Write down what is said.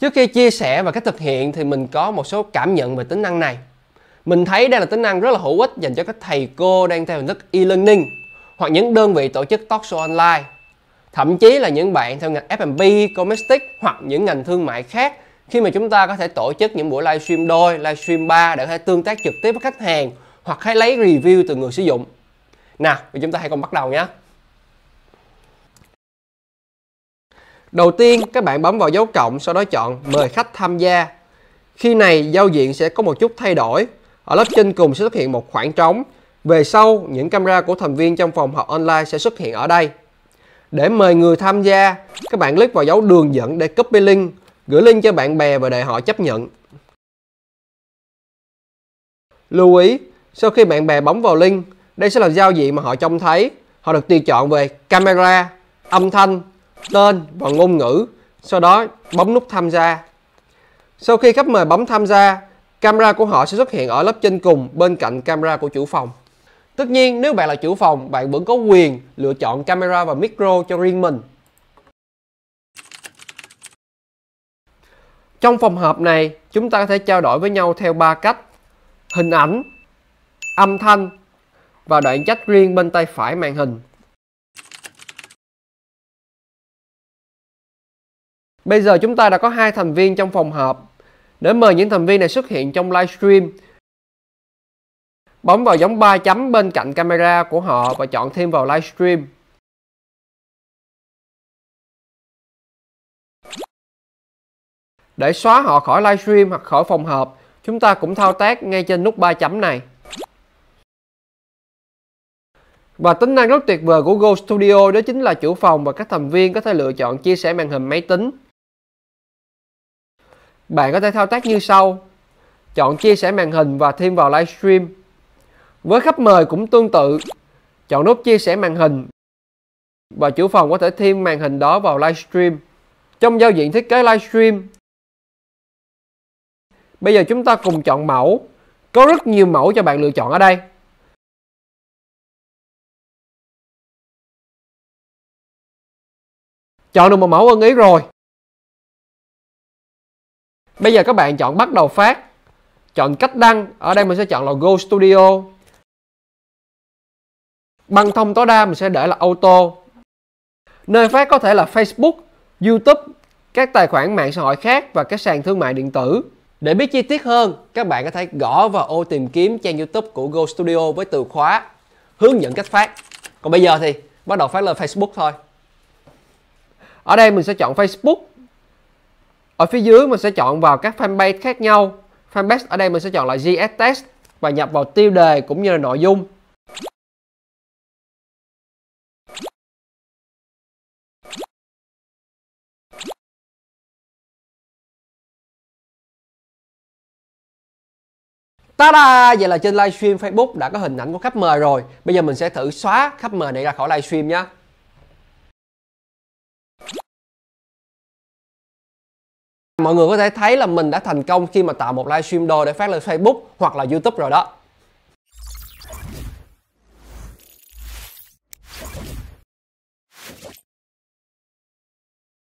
Trước khi chia sẻ và cách thực hiện thì mình có một số cảm nhận về tính năng này. Mình thấy đây là tính năng rất là hữu ích dành cho các thầy cô đang theo hình thức e-learning hoặc những đơn vị tổ chức talk show online. Thậm chí là những bạn theo ngành F&B, Comestic hoặc những ngành thương mại khác khi mà chúng ta có thể tổ chức những buổi livestream đôi, livestream ba để có thể tương tác trực tiếp với khách hàng hoặc hãy lấy review từ người sử dụng. Nào, chúng ta hãy cùng bắt đầu nhé. Đầu tiên các bạn bấm vào dấu cộng sau đó chọn mời khách tham gia. Khi này giao diện sẽ có một chút thay đổi. Ở lớp trên cùng sẽ xuất hiện một khoảng trống. Về sau, những camera của thành viên trong phòng học online sẽ xuất hiện ở đây. Để mời người tham gia, các bạn click vào dấu đường dẫn để copy link, gửi link cho bạn bè và để họ chấp nhận. Lưu ý, sau khi bạn bè bấm vào link, đây sẽ là giao diện mà họ trông thấy. Họ được tùy chọn về camera, âm thanh, tên và ngôn ngữ, sau đó bấm nút tham gia. Sau khi khách mời bấm tham gia, camera của họ sẽ xuất hiện ở lớp trên cùng bên cạnh camera của chủ phòng. Tất nhiên nếu bạn là chủ phòng, bạn vẫn có quyền lựa chọn camera và micro cho riêng mình. Trong phòng họp này, chúng ta có thể trao đổi với nhau theo ba cách. Hình ảnh, âm thanh và đoạn chat riêng bên tay phải màn hình. Bây giờ chúng ta đã có hai thành viên trong phòng họp. Để mời những thành viên này xuất hiện trong livestream, bấm vào dấu ba chấm bên cạnh camera của họ và chọn thêm vào livestream. Để xóa họ khỏi livestream hoặc khỏi phòng họp, chúng ta cũng thao tác ngay trên nút ba chấm này. Và tính năng rất tuyệt vời của Go Studio đó chính là chủ phòng và các thành viên có thể lựa chọn chia sẻ màn hình máy tính bạn có thể thao tác như sau. Chọn chia sẻ màn hình và thêm vào livestream. Với khách mời cũng tương tự, chọn nút chia sẻ màn hình và chủ phòng có thể thêm màn hình đó vào livestream. Trong giao diện thiết kế livestream, bây giờ chúng ta cùng chọn mẫu. Có rất nhiều mẫu cho bạn lựa chọn ở đây. Chọn được một mẫu ưng ý rồi, bây giờ các bạn chọn bắt đầu phát chọn cách đăng ở đây mình sẽ chọn là Go Studio băng thông tối đa mình sẽ để là auto nơi phát có thể là Facebook YouTube các tài khoản mạng xã hội khác và các sàn thương mại điện tử để biết chi tiết hơn các bạn có thể gõ vào ô tìm kiếm trang YouTube của Go Studio với từ khóa hướng dẫn cách phát còn bây giờ thì bắt đầu phát lên Facebook thôi ở đây mình sẽ chọn Facebook ở phía dưới mình sẽ chọn vào các fanpage khác nhau fanpage ở đây mình sẽ chọn là GS test và nhập vào tiêu đề cũng như là nội dung Ta-da! Vậy là trên livestream Facebook đã có hình ảnh của khách mời rồi. Bây giờ mình sẽ thử xóa khách mời này ra khỏi livestream nhé. mọi người có thể thấy là mình đã thành công khi mà tạo một livestream đồ để phát lên Facebook hoặc là YouTube rồi đó